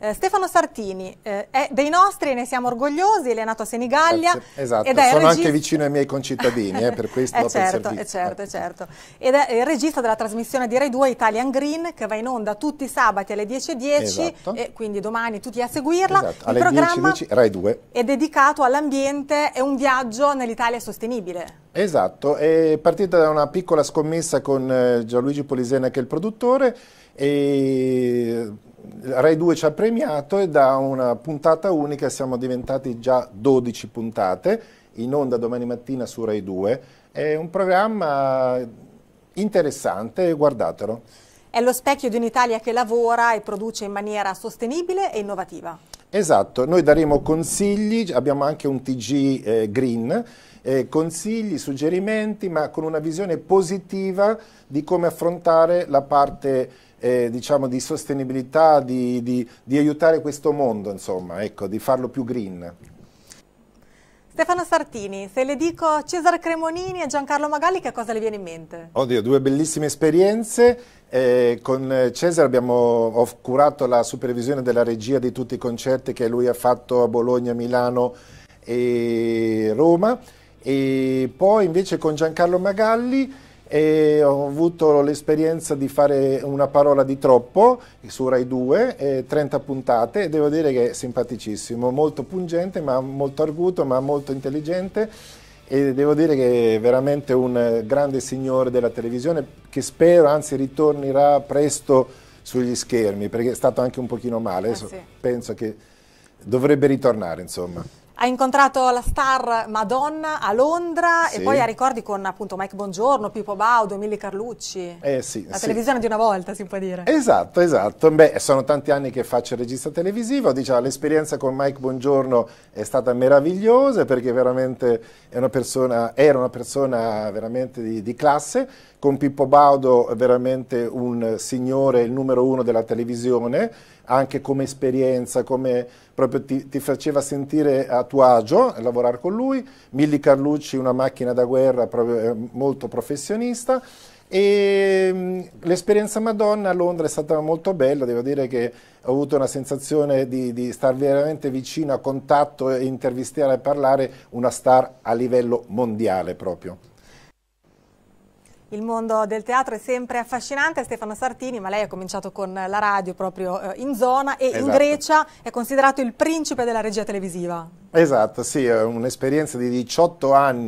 Eh, Stefano Sartini eh, è dei nostri e ne siamo orgogliosi, eh, esatto, è nato a Senigallia. Grazie. Esatto, sono regista... anche vicino ai miei concittadini, eh, per questo eh, certo, eh certo, è certo, è certo. Ed è il regista della trasmissione di Rai 2 Italian Green che va in onda tutti i sabati alle 10.10 esatto. e quindi domani tutti a seguirla. Esatto. Alle il programma 10, 10, Rai 2. è dedicato all'ambiente e un viaggio nell'Italia sostenibile. Esatto, è partita da una piccola scommessa con Gianluigi Polisena che è il produttore e Rai 2 ci ha premiato e da una puntata unica siamo diventati già 12 puntate in onda domani mattina su Rai 2. È un programma interessante, guardatelo. È lo specchio di un'Italia che lavora e produce in maniera sostenibile e innovativa. Esatto, noi daremo consigli, abbiamo anche un TG eh, Green, eh, consigli, suggerimenti, ma con una visione positiva di come affrontare la parte eh, diciamo di sostenibilità, di, di, di, aiutare questo mondo, insomma, ecco, di farlo più green. Stefano Sartini, se le dico Cesare Cremonini e Giancarlo Magalli, che cosa le viene in mente? Oddio, due bellissime esperienze. Eh, con Cesare abbiamo, ho curato la supervisione della regia di tutti i concerti che lui ha fatto a Bologna, Milano e Roma. E poi invece con Giancarlo Magalli e ho avuto l'esperienza di fare una parola di troppo su Rai 2, eh, 30 puntate e devo dire che è simpaticissimo, molto pungente, ma molto arguto, ma molto intelligente e devo dire che è veramente un grande signore della televisione che spero anzi ritornerà presto sugli schermi perché è stato anche un pochino male, eh sì. penso che dovrebbe ritornare insomma. Hai incontrato la star Madonna a Londra sì. e poi a ricordi con appunto Mike Bongiorno, Pippo Baudo, Emilio Carlucci. Eh sì. La sì. televisione di una volta si può dire. Esatto, esatto. Beh, sono tanti anni che faccio il regista televisivo. Diciamo, l'esperienza con Mike Bongiorno è stata meravigliosa perché veramente una persona, era una persona veramente di, di classe. Con Pippo Baudo veramente un signore, il numero uno della televisione, anche come esperienza, come proprio ti, ti faceva sentire a tuo agio e lavorare con lui. Milli Carlucci, una macchina da guerra eh, molto professionista. E mm, l'esperienza Madonna a Londra è stata molto bella, devo dire che ho avuto una sensazione di, di star veramente vicino a contatto e intervistare e parlare una star a livello mondiale proprio. Il mondo del teatro è sempre affascinante, Stefano Sartini, ma lei ha cominciato con la radio proprio eh, in zona e esatto. in Grecia è considerato il principe della regia televisiva. Esatto, sì, è un'esperienza di 18 anni